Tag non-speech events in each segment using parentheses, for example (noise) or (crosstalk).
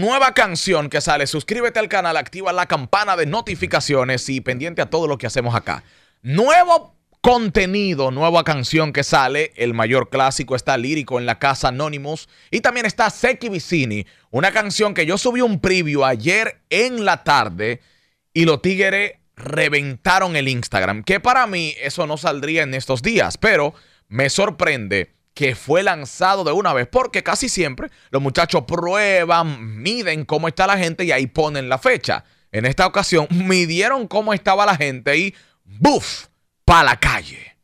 nueva canción que sale. Suscríbete al canal, activa la campana de notificaciones y pendiente a todo lo que hacemos acá. Nuevo contenido, nueva canción que sale. El mayor clásico está lírico en la casa Anonymous. Y también está Seki Vicini, una canción que yo subí un preview ayer en la tarde y los tigres reventaron el Instagram. Que para mí eso no saldría en estos días, pero me sorprende que fue lanzado de una vez, porque casi siempre los muchachos prueban, miden cómo está la gente y ahí ponen la fecha. En esta ocasión (laughs) midieron cómo estaba la gente y ¡buf! ¡Para la calle!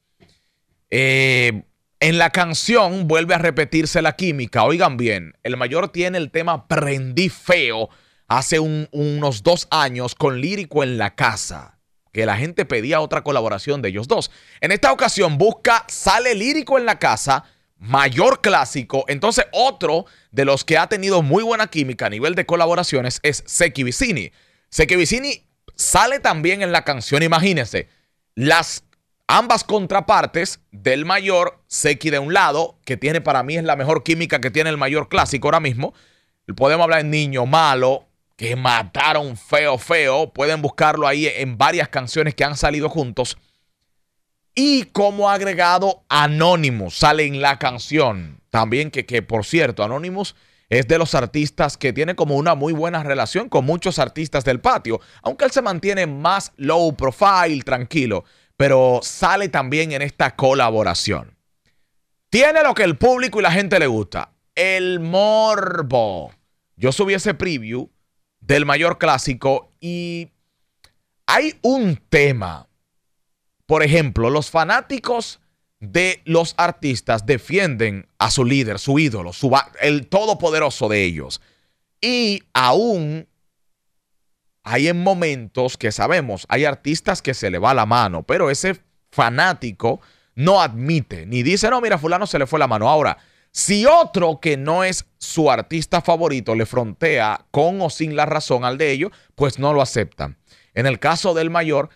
Eh, en la canción vuelve a repetirse la química. Oigan bien, el mayor tiene el tema Prendí Feo hace unos dos años con Lírico en la casa que la gente pedía otra colaboración de ellos dos. En esta ocasión busca, sale lírico en la casa mayor clásico. Entonces, otro de los que ha tenido muy buena química a nivel de colaboraciones es Seki Vicini. Seki Vicini sale también en la canción, imagínense, las ambas contrapartes del mayor, Seki de un lado, que tiene para mí es la mejor química que tiene el mayor clásico ahora mismo. Podemos hablar de Niño Malo, que mataron feo, feo. Pueden buscarlo ahí en varias canciones que han salido juntos y como agregado Anonymous sale en la canción. También que, que, por cierto, Anonymous es de los artistas que tiene como una muy buena relación con muchos artistas del patio, aunque él se mantiene más low profile, tranquilo, pero sale también en esta colaboración. Tiene lo que el público y la gente le gusta, el morbo. Yo subí ese preview del mayor clásico y hay un tema por ejemplo, los fanáticos de los artistas defienden a su líder, su ídolo, su el todopoderoso de ellos. Y aún hay en momentos que sabemos, hay artistas que se le va la mano, pero ese fanático no admite, ni dice, no, mira, fulano se le fue la mano. Ahora, si otro que no es su artista favorito le frontea con o sin la razón al de ellos, pues no lo aceptan. En el caso del mayor,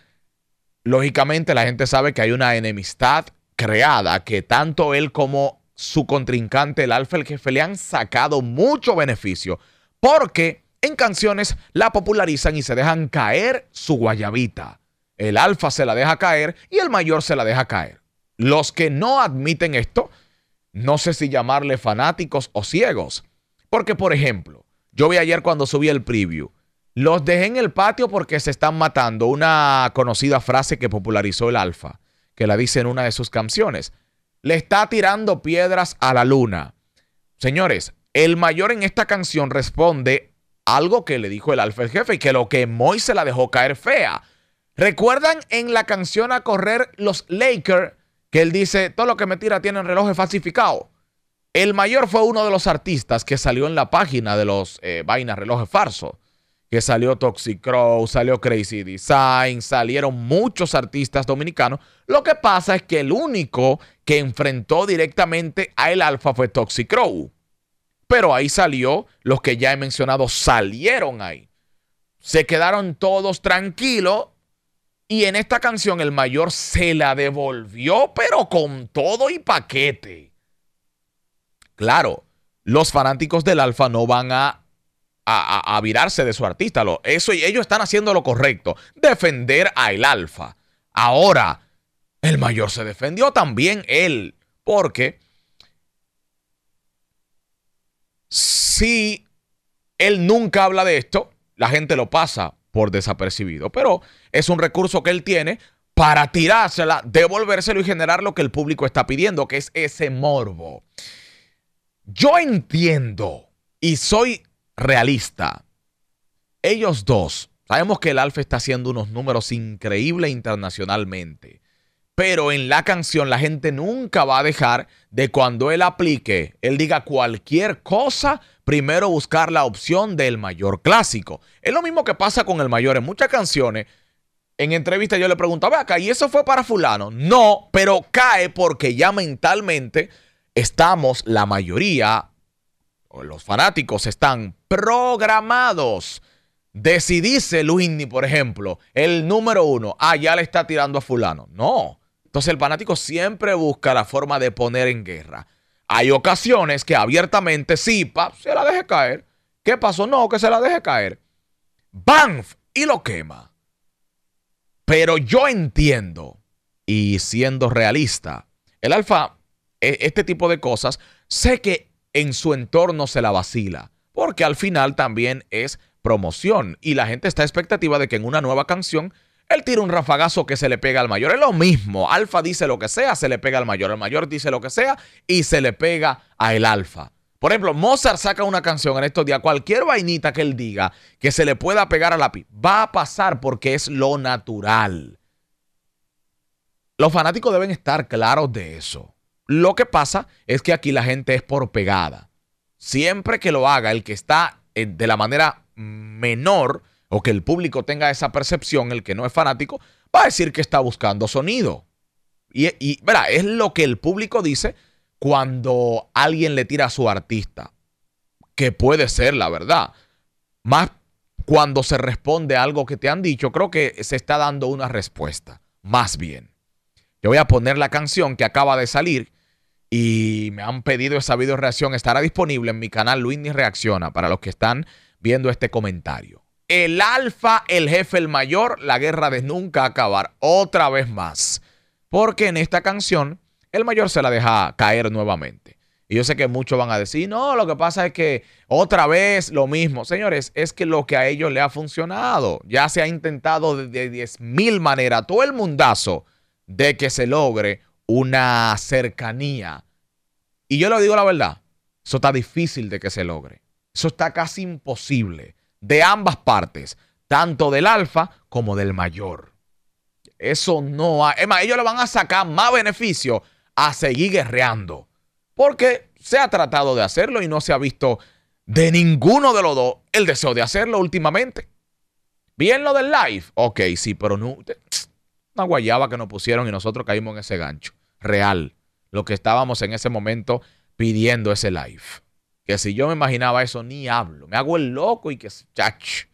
Lógicamente la gente sabe que hay una enemistad creada que tanto él como su contrincante, el Alfa el Jefe, le han sacado mucho beneficio porque en canciones la popularizan y se dejan caer su guayabita. El Alfa se la deja caer y el Mayor se la deja caer. Los que no admiten esto, no sé si llamarle fanáticos o ciegos. Porque, por ejemplo, yo vi ayer cuando subí el preview los dejé en el patio porque se están matando. Una conocida frase que popularizó el Alfa, que la dice en una de sus canciones. Le está tirando piedras a la luna. Señores, el mayor en esta canción responde algo que le dijo el Alfa el jefe y que lo que y se la dejó caer fea. ¿Recuerdan en la canción a correr los Lakers que él dice, todo lo que me tira tiene relojes reloj falsificado? El mayor fue uno de los artistas que salió en la página de los eh, vainas relojes falsos que salió Toxic Crow, salió Crazy Design, salieron muchos artistas dominicanos. Lo que pasa es que el único que enfrentó directamente a El Alfa fue Toxic Crow. Pero ahí salió, los que ya he mencionado salieron ahí. Se quedaron todos tranquilos y en esta canción el mayor se la devolvió, pero con todo y paquete. Claro, los fanáticos del Alfa no van a a, virarse de su artista. Lo, eso y ellos están haciendo lo correcto. Defender a el alfa. Ahora, el mayor se defendió también él. Porque si él nunca habla de esto, la gente lo pasa por desapercibido. Pero es un recurso que él tiene para tirársela, devolvérselo y generar lo que el público está pidiendo, que es ese morbo. Yo entiendo y soy realista. Ellos dos, sabemos que el Alfa está haciendo unos números increíbles internacionalmente, pero en la canción la gente nunca va a dejar de cuando él aplique, él diga cualquier cosa, primero buscar la opción del mayor clásico. Es lo mismo que pasa con el mayor en muchas canciones. En entrevista yo le preguntaba acá, ¿y eso fue para fulano? No, pero cae porque ya mentalmente estamos la mayoría los fanáticos están programados. dice Luini, por ejemplo, el número uno, ah, ya le está tirando a fulano. No. Entonces el fanático siempre busca la forma de poner en guerra. Hay ocasiones que abiertamente sí, se la deje caer. ¿Qué pasó? No, que se la deje caer. bam y lo quema. Pero yo entiendo, y siendo realista, el alfa, e, este tipo de cosas, sé que en su entorno se la vacila, porque al final también es promoción y la gente está expectativa de que en una nueva canción él tire un rafagazo que se le pega al mayor. Es lo mismo. Alfa dice lo que sea, se le pega al mayor. El mayor dice lo que sea y se le pega a el alfa. Por ejemplo, Mozart saca una canción en estos días, cualquier vainita que él diga que se le pueda pegar a la lápiz, va a pasar porque es lo natural. Los fanáticos deben estar claros de eso. Lo que pasa es que aquí la gente es por pegada. Siempre que lo haga el que está eh, de la manera menor o que el público tenga esa percepción, el que no es fanático, va a decir que está buscando sonido. Y, verá, es lo que el público dice cuando alguien le tira a su artista, que puede ser la verdad. Más cuando se responde a algo que te han dicho, creo que se está dando una respuesta, más bien. Yo voy a poner la canción que acaba de salir, y me han pedido esa video reacción. Estará disponible en mi canal Luis Ni Reacciona para los que están viendo este comentario. El alfa, el jefe, el mayor, la guerra de nunca acabar. Otra vez más. Porque en esta canción el mayor se la deja caer nuevamente. Y yo sé que muchos van a decir, no, lo que pasa es que otra vez lo mismo. Señores, es que lo que a ellos le ha funcionado, ya se ha intentado de mil maneras, todo el mundazo de que se logre una cercanía. Y yo le digo la verdad, eso está difícil de que se logre. Eso está casi imposible de ambas partes, tanto del alfa como del mayor. Eso no hay. Es más, ellos le van a sacar más beneficio a seguir guerreando. Porque se ha tratado de hacerlo y no se ha visto de ninguno de los dos el deseo de hacerlo últimamente. Bien lo del live. Ok, sí, pero no. (tsk) Una guayaba que nos pusieron y nosotros caímos en ese gancho real lo que estábamos en ese momento pidiendo ese live. Que si yo me imaginaba eso, ni hablo. Me hago el loco y que... Chach.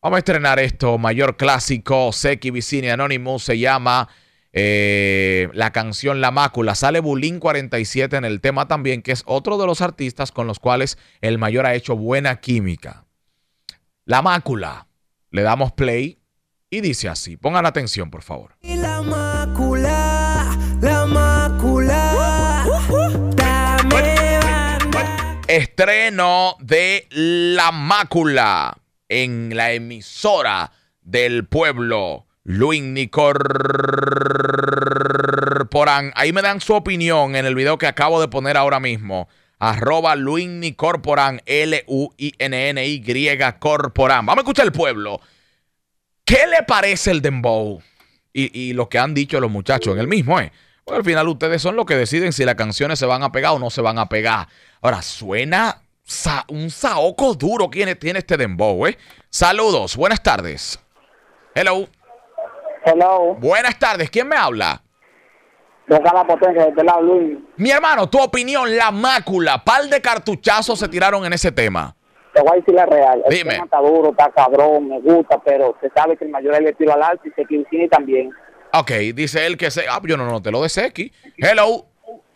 Vamos a estrenar esto, mayor clásico, Seki Vicini Anonymous, se llama eh, la canción La Mácula. Sale Bulín 47 en el tema también, que es otro de los artistas con los cuales el mayor ha hecho buena química. La Mácula. Le damos play y dice así. Pongan atención, por favor. La Mácula. estreno de La Mácula en la emisora del pueblo. Luis Corporan. Ahí me dan su opinión en el video que acabo de poner ahora mismo. Arroba Luis L-U-I-N-N-Y Corporan. Vamos a escuchar el pueblo. ¿Qué le parece el Dembow? Y, y lo que han dicho los muchachos en el mismo, ¿eh? al final ustedes son los que deciden si las canciones se van a pegar o no se van a pegar. Ahora, suena un saoco duro quienes tiene este dembow, ¿eh? Saludos, buenas tardes. Hello. Hello. Buenas tardes, ¿quién me habla? potencia, de Mi hermano, tu opinión, la mácula, pal de cartuchazos se tiraron en ese tema. Te voy a decir la real. El Dime. tema está duro, está cabrón, me gusta, pero se sabe que el mayor es el tiro al alto y se también. Ok, dice él que se. Ah, pues yo no, no, te lo deseo aquí. Hello.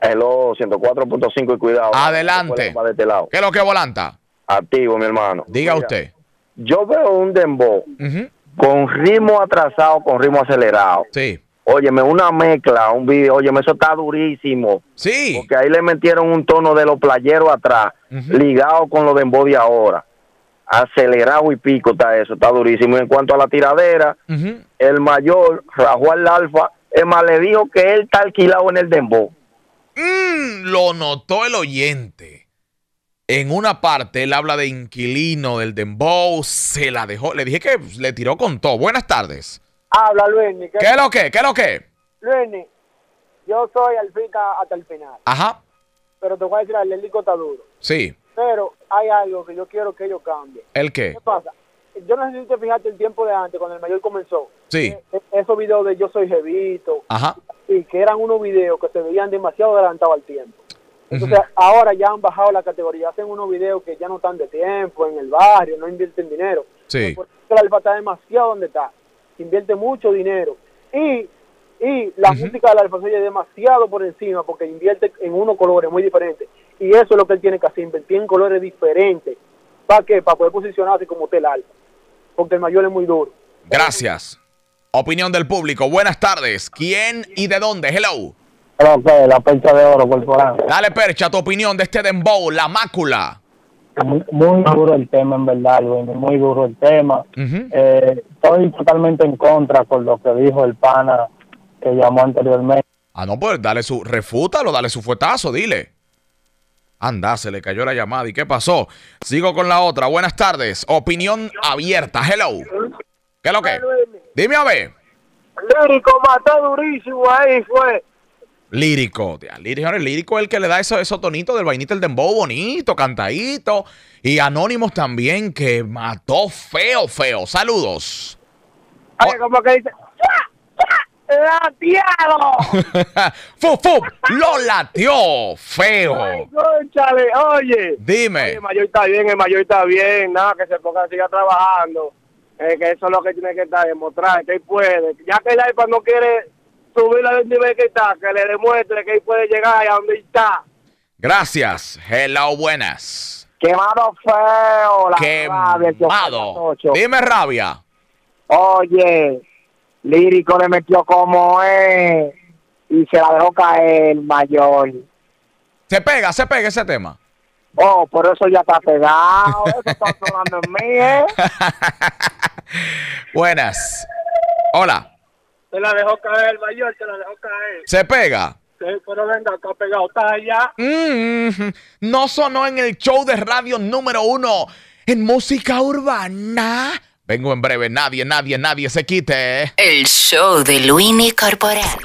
Hello, 104.5 y cuidado. Adelante. De este lado. ¿Qué es lo que volanta? Activo, mi hermano. Diga usted. Yo veo un dembow con ritmo atrasado, con ritmo acelerado. Sí. Óyeme, una mezcla, un video, óyeme, eso está durísimo. Sí. Porque ahí le metieron un tono de los playeros atrás, ligado con los dembow de ahora acelerado y pico está eso, está durísimo. en cuanto a la tiradera, el mayor rajó al alfa, es le dijo que él está alquilado en el dembow. Mm, lo notó el oyente. En una parte él habla de inquilino del dembow, se la dejó, le dije que le tiró con todo. Buenas tardes. Habla Luis. ¿Qué, es lo que? ¿Qué es lo que? Luis, yo soy alfita hasta el final. Ajá. Pero te voy a decir, el helico está duro. Sí. Pero hay algo que yo quiero que ellos cambien. ¿El qué? ¿Qué pasa? Yo necesito fijarte el tiempo de antes, cuando el mayor comenzó. Sí. Eh, eh, esos videos de Yo soy Jevito. Ajá. Y que eran unos videos que se veían demasiado adelantados al tiempo. Entonces, ahora ya han bajado la categoría. Hacen unos videos que ya no están de tiempo, en el barrio, no invierten dinero. Sí. Porque el alfa está demasiado donde está. Invierte mucho dinero. Y y la música de la alfa es demasiado por encima porque invierte en unos colores muy diferentes. Y eso es lo que él tiene que hacer, invertir en colores diferentes. ¿Para qué? Para poder posicionarse como usted alto. Porque el mayor es muy duro. Gracias. Opinión del público. Buenas tardes. ¿Quién y de dónde? Hello. La percha de oro corporal. Dale, percha, tu opinión de este dembow, la mácula. Muy, duro el tema, en verdad, Luis, muy duro el tema. Eh, estoy totalmente en contra con lo que dijo el pana que llamó anteriormente. Ah, no, pues dale su, refútalo, dale su fuetazo, dile. Anda, se le cayó la llamada. ¿Y qué pasó? Sigo con la otra. Buenas tardes. Opinión abierta. Hello. ¿Qué es lo que? Dime a ver. Lírico mató durísimo ahí, fue. Lírico. Lírico, lírico es el que le da esos, tonitos del vainito, el dembow bonito, cantadito. Y Anónimos también, que mató feo, feo. Saludos. Ay, que dice, lateado. (laughs) fu, fu, lo latió feo. oye. Dime. el mayor está bien, el mayor está bien, nada, que se ponga, siga trabajando. Eh, que eso es lo que tiene que estar, demostrar que él puede. Ya que el Aipa pues, no quiere subir al nivel que está, que le demuestre que él puede llegar y a donde está. Gracias. Hello, buenas. Quemado feo. La Quemado. Dime rabia. Oye, Lírico le metió como es y se la dejó caer el mayor. ¿Se pega, se pega ese tema? Oh, por eso ya está pegado. Eso está sonando en mí, ¿eh? (laughs) Buenas. Hola. Se la dejó caer, el mayor, se la dejó caer. ¿Se pega? Sí, pero venga, está pegado, está allá. Mm-hmm. no sonó en el show de radio número uno en música urbana. Vengo en breve, nadie, nadie, nadie se quite. ¿eh? El show de Luini Corporal.